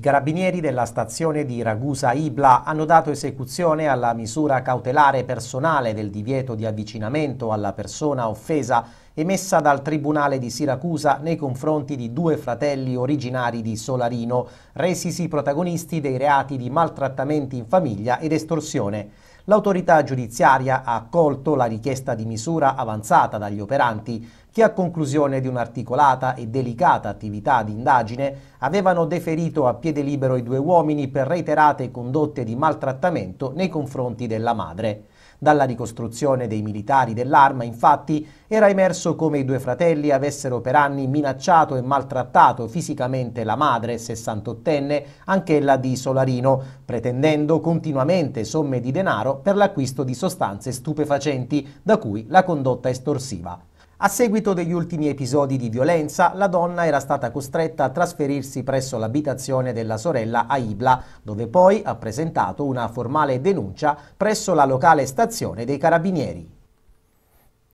I carabinieri della stazione di Ragusa Ibla hanno dato esecuzione alla misura cautelare personale del divieto di avvicinamento alla persona offesa emessa dal Tribunale di Siracusa nei confronti di due fratelli originari di Solarino, resisi protagonisti dei reati di maltrattamenti in famiglia ed estorsione. L'autorità giudiziaria ha accolto la richiesta di misura avanzata dagli operanti, che a conclusione di un'articolata e delicata attività di indagine avevano deferito a piede libero i due uomini per reiterate condotte di maltrattamento nei confronti della madre. Dalla ricostruzione dei militari dell'arma, infatti, era emerso come i due fratelli avessero per anni minacciato e maltrattato fisicamente la madre, 68enne, anch'ella di Solarino, pretendendo continuamente somme di denaro per l'acquisto di sostanze stupefacenti, da cui la condotta estorsiva. A seguito degli ultimi episodi di violenza, la donna era stata costretta a trasferirsi presso l'abitazione della sorella a Ibla, dove poi ha presentato una formale denuncia presso la locale stazione dei carabinieri.